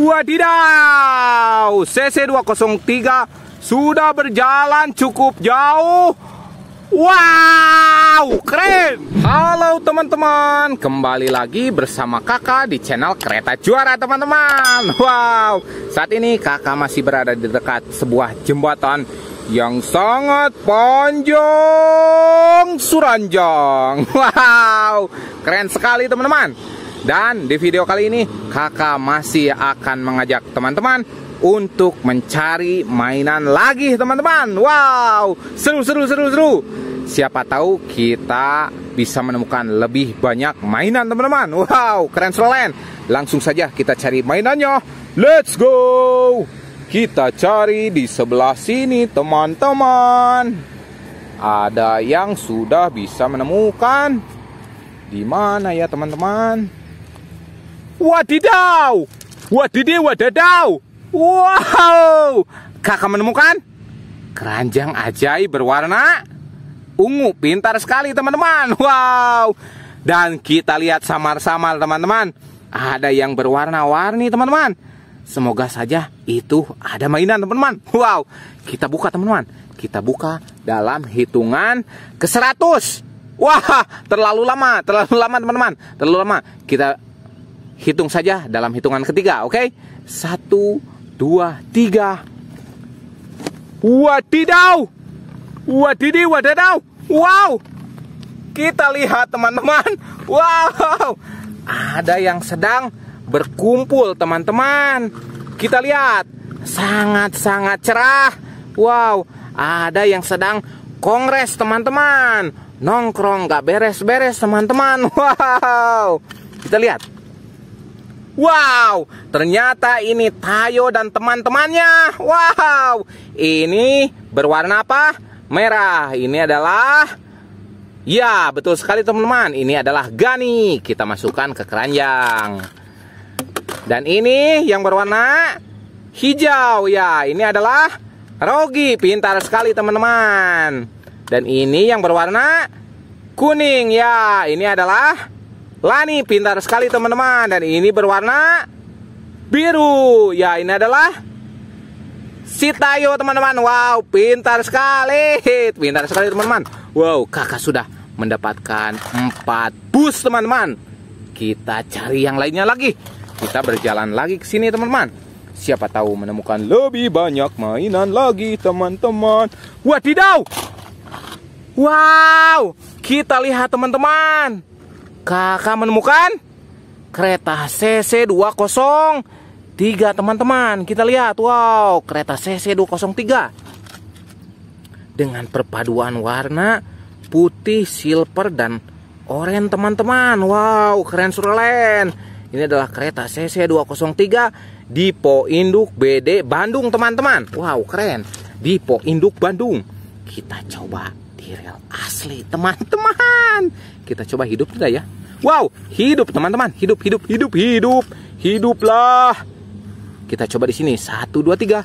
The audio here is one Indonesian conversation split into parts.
Wadidaw, CC203 sudah berjalan cukup jauh. Wow, keren! Halo teman-teman, kembali lagi bersama kakak di channel Kereta Juara teman-teman. Wow, saat ini kakak masih berada di dekat sebuah jembatan yang sangat panjang suranjang. Wow, keren sekali teman-teman. Dan di video kali ini kakak masih akan mengajak teman-teman untuk mencari mainan lagi teman-teman Wow seru seru seru seru Siapa tahu kita bisa menemukan lebih banyak mainan teman-teman Wow keren selain Langsung saja kita cari mainannya Let's go Kita cari di sebelah sini teman-teman Ada yang sudah bisa menemukan di mana ya teman-teman? Wadidaw! Wadidaw wadadaw! Wow! Kakak menemukan keranjang ajaib berwarna ungu. Pintar sekali teman-teman. Wow! Dan kita lihat samar-samar teman-teman. Ada yang berwarna-warni teman-teman. Semoga saja itu ada mainan teman-teman. Wow! Kita buka teman-teman. Kita buka dalam hitungan ke 100. Wah, terlalu lama, terlalu lama teman-teman. Terlalu lama. Kita hitung saja dalam hitungan ketiga, oke? Okay? Satu, dua, tiga. Wadidaw! Wadidi, wadadaw! Wow! Kita lihat teman-teman. Wow! Ada yang sedang berkumpul teman-teman. Kita lihat. Sangat-sangat cerah. Wow! Ada yang sedang kongres teman-teman nongkrong gak beres-beres teman-teman wow kita lihat Wow, ternyata ini Tayo dan teman-temannya. Wow, ini berwarna apa? Merah. Ini adalah Ya, betul sekali teman-teman. Ini adalah gani. Kita masukkan ke keranjang. Dan ini yang berwarna hijau. Ya, ini adalah rogi. Pintar sekali teman-teman. Dan ini yang berwarna kuning. Ya, ini adalah Lani pintar sekali teman-teman dan ini berwarna biru. Ya, ini adalah Sitayo teman-teman. Wow, pintar sekali. Pintar sekali teman-teman. Wow, kakak sudah mendapatkan 4 bus teman-teman. Kita cari yang lainnya lagi. Kita berjalan lagi ke sini teman-teman siapa tahu menemukan lebih banyak mainan lagi teman-teman wadidaw wow kita lihat teman-teman Kakak menemukan kereta CC203 teman-teman. Kita lihat, wow, kereta CC203 dengan perpaduan warna putih, silver dan oranye teman-teman. Wow, keren surelen. Ini adalah kereta CC203 di Induk BD Bandung teman-teman. Wow, keren. Di Induk Bandung. Kita coba di rel asli teman-teman. Kita coba hidup tidak ya? Wow, hidup teman-teman, hidup, hidup, hidup, hidup, hiduplah. Kita coba di sini, satu, dua, tiga.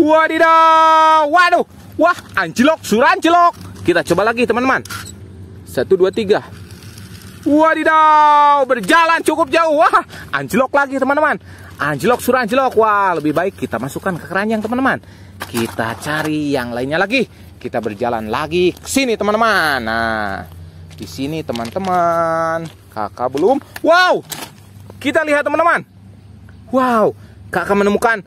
Wadidaw, waduh, wah, anjlok, suran anjlok. Kita coba lagi teman-teman. Satu, dua, tiga. Wadidaw, berjalan cukup jauh, wah, anjlok lagi teman-teman. Anjlok, suran anjlok. wah, lebih baik kita masukkan ke keranjang teman-teman. Kita cari yang lainnya lagi. Kita berjalan lagi ke sini teman-teman. Nah di sini teman-teman. Kakak belum. Wow. Kita lihat teman-teman. Wow. Kakak menemukan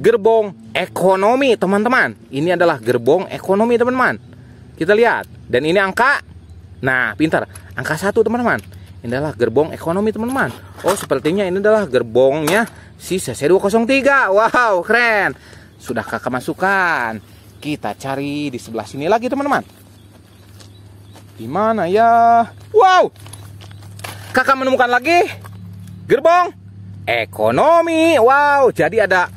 gerbong ekonomi teman-teman. Ini adalah gerbong ekonomi teman-teman. Kita lihat. Dan ini angka. Nah, pintar. Angka satu teman-teman. Ini adalah gerbong ekonomi teman-teman. Oh, sepertinya ini adalah gerbongnya si CC203. Wow, keren. Sudah kakak masukkan. Kita cari di sebelah sini lagi teman-teman. Gimana ya? Wow! Kakak menemukan lagi gerbong ekonomi. Wow, jadi ada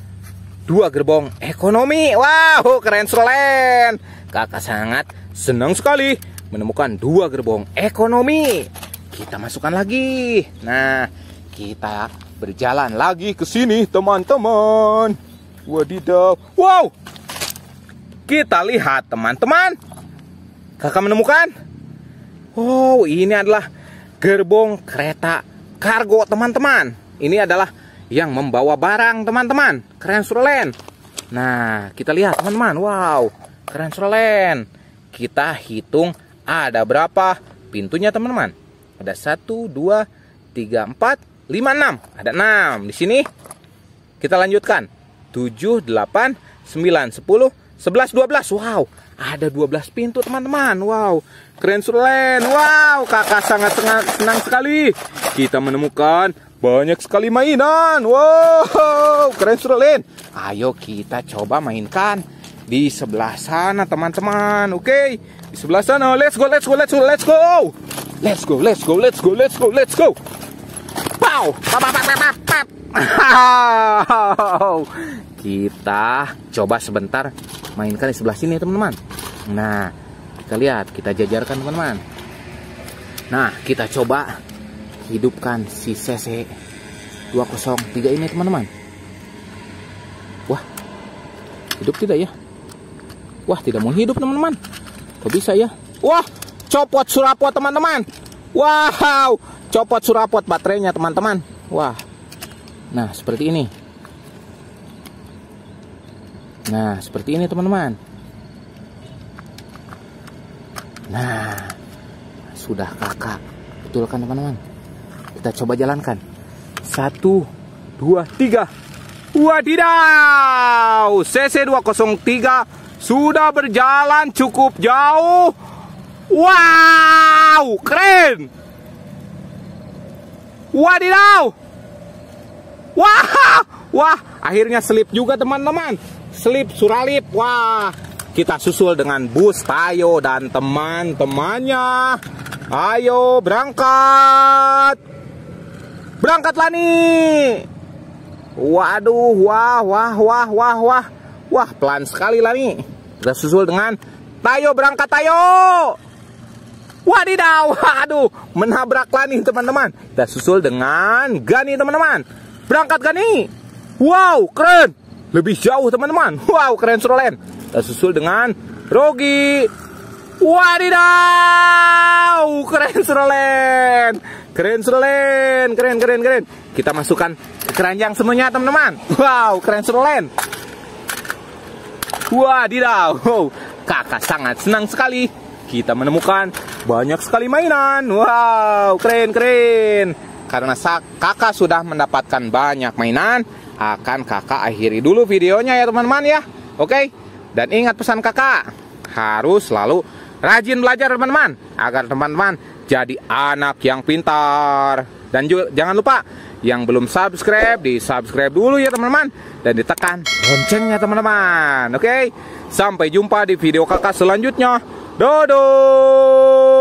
dua gerbong ekonomi. Wow, keren selen. Kakak sangat senang sekali menemukan dua gerbong ekonomi. Kita masukkan lagi. Nah, kita berjalan lagi ke sini, teman-teman. Wadidaw. Wow! Kita lihat, teman-teman. Kakak menemukan Oh, ini adalah gerbong kereta kargo, teman-teman. Ini adalah yang membawa barang, teman-teman. Keren Surlen. Nah, kita lihat, teman-teman. Wow, keren Surlen. Kita hitung ada berapa pintunya, teman-teman. Ada satu dua tiga empat lima enam Ada enam di sini. Kita lanjutkan. 7, 8, 9, 10, 11, 12. Wow, ada 12 pintu teman-teman. Wow, keren sulen. Wow, kakak sangat senang, senang sekali. Kita menemukan banyak sekali mainan. Wow, keren sulen. Ayo kita coba mainkan di sebelah sana teman-teman. Oke, di sebelah sana. Let's go, let's go, let's go, let's go. Let's go, let's go, let's go, let's go, let's go. Pow! Pap, pap, pap, pap, pap. Kita coba sebentar mainkan di sebelah sini teman-teman nah kita lihat kita jajarkan teman-teman nah kita coba hidupkan si CC 203 ini teman-teman wah hidup tidak ya wah tidak mau hidup teman-teman kok bisa ya wah copot surapot teman-teman wow copot surapot baterainya teman-teman wah nah seperti ini Nah, seperti ini teman-teman. Nah, sudah kakak. Betul kan teman-teman? Kita coba jalankan. Satu, dua, tiga. Wadidaw! CC203 sudah berjalan cukup jauh. Wow, keren! Wadidaw! Wah, wah, akhirnya slip juga teman-teman slip suralip. Wah, kita susul dengan bus Tayo dan teman-temannya. Ayo berangkat. Berangkatlah nih. Waduh, wah, wah, wah, wah, wah. Wah, pelan sekali lani. nih. Kita susul dengan Tayo berangkat Tayo. Wadidaw, aduh, menabrak lani teman-teman. Kita susul dengan Gani teman-teman. Berangkat Gani. Wow, keren lebih jauh teman-teman wow keren serolen Tersusul dengan Rogi wadidaw keren serolen keren serolen keren keren keren kita masukkan ke keranjang semuanya teman-teman wow keren serolen wadidaw wow. kakak sangat senang sekali kita menemukan banyak sekali mainan. Wow, keren-keren. Karena kakak sudah mendapatkan banyak mainan, akan kakak akhiri dulu videonya ya teman-teman ya oke dan ingat pesan kakak harus selalu rajin belajar teman-teman agar teman-teman jadi anak yang pintar dan juga jangan lupa yang belum subscribe di subscribe dulu ya teman-teman dan ditekan loncengnya teman-teman oke sampai jumpa di video kakak selanjutnya dodo